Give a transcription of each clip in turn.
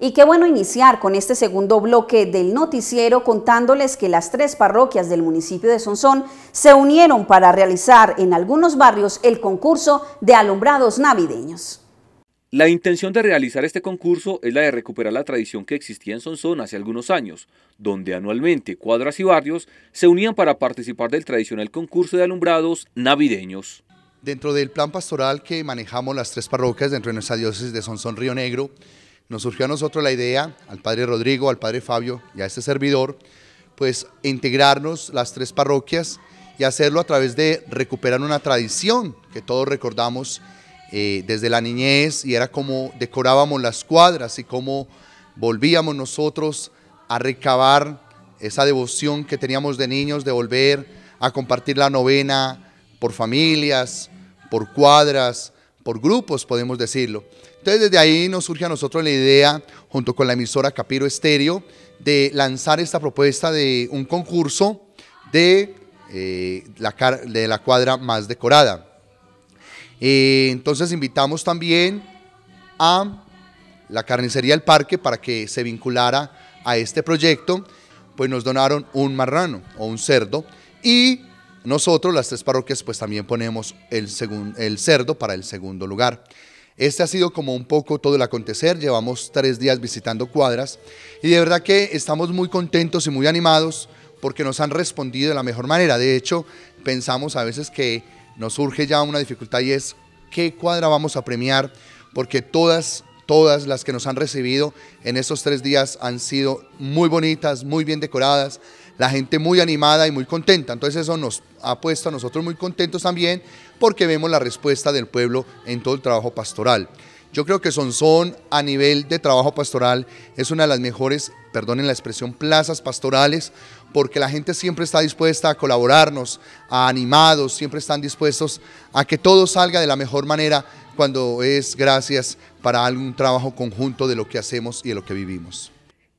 Y qué bueno iniciar con este segundo bloque del noticiero contándoles que las tres parroquias del municipio de Sonsón se unieron para realizar en algunos barrios el concurso de alumbrados navideños. La intención de realizar este concurso es la de recuperar la tradición que existía en Sonsón hace algunos años, donde anualmente cuadras y barrios se unían para participar del tradicional concurso de alumbrados navideños. Dentro del plan pastoral que manejamos las tres parroquias dentro de nuestra diócesis de Sonsón Río Negro, nos surgió a nosotros la idea, al padre Rodrigo, al padre Fabio y a este servidor, pues integrarnos las tres parroquias y hacerlo a través de recuperar una tradición que todos recordamos eh, desde la niñez y era como decorábamos las cuadras y cómo volvíamos nosotros a recabar esa devoción que teníamos de niños, de volver a compartir la novena por familias, por cuadras, por grupos, podemos decirlo. Entonces desde ahí nos surge a nosotros la idea, junto con la emisora Capiro Estéreo, de lanzar esta propuesta de un concurso de, eh, la, de la cuadra más decorada. Eh, entonces invitamos también a la carnicería del parque para que se vinculara a este proyecto, pues nos donaron un marrano o un cerdo y nosotros, las tres parroquias, pues también ponemos el, el cerdo para el segundo lugar. Este ha sido como un poco todo el acontecer, llevamos tres días visitando cuadras y de verdad que estamos muy contentos y muy animados porque nos han respondido de la mejor manera. De hecho, pensamos a veces que nos surge ya una dificultad y es qué cuadra vamos a premiar porque todas, todas las que nos han recibido en estos tres días han sido muy bonitas, muy bien decoradas la gente muy animada y muy contenta. Entonces eso nos ha puesto a nosotros muy contentos también porque vemos la respuesta del pueblo en todo el trabajo pastoral. Yo creo que son a nivel de trabajo pastoral es una de las mejores, perdonen la expresión, plazas pastorales, porque la gente siempre está dispuesta a colaborarnos, a animados, siempre están dispuestos a que todo salga de la mejor manera cuando es gracias para algún trabajo conjunto de lo que hacemos y de lo que vivimos.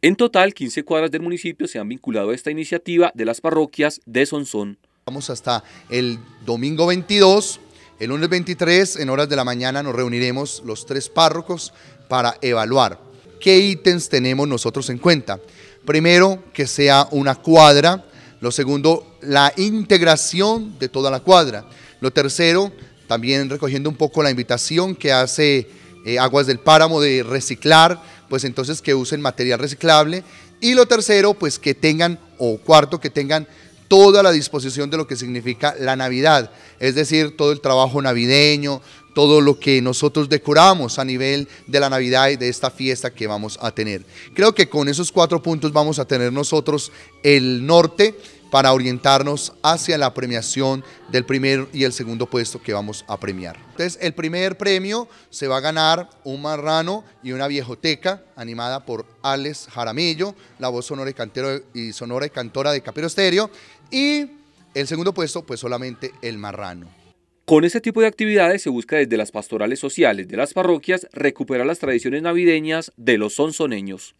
En total, 15 cuadras del municipio se han vinculado a esta iniciativa de las parroquias de Sonsón. Vamos hasta el domingo 22, el lunes 23, en horas de la mañana nos reuniremos los tres párrocos para evaluar qué ítems tenemos nosotros en cuenta. Primero, que sea una cuadra. Lo segundo, la integración de toda la cuadra. Lo tercero, también recogiendo un poco la invitación que hace eh, Aguas del Páramo de reciclar pues entonces que usen material reciclable. Y lo tercero, pues que tengan, o cuarto, que tengan toda la disposición de lo que significa la Navidad, es decir, todo el trabajo navideño, todo lo que nosotros decoramos a nivel de la Navidad y de esta fiesta que vamos a tener. Creo que con esos cuatro puntos vamos a tener nosotros el norte para orientarnos hacia la premiación del primer y el segundo puesto que vamos a premiar. Entonces, el primer premio se va a ganar un marrano y una viejoteca animada por Alex Jaramillo, la voz sonora y, cantero y sonora cantora de Capero Estéreo, y el segundo puesto, pues solamente el marrano. Con este tipo de actividades se busca desde las pastorales sociales de las parroquias recuperar las tradiciones navideñas de los sonsoneños.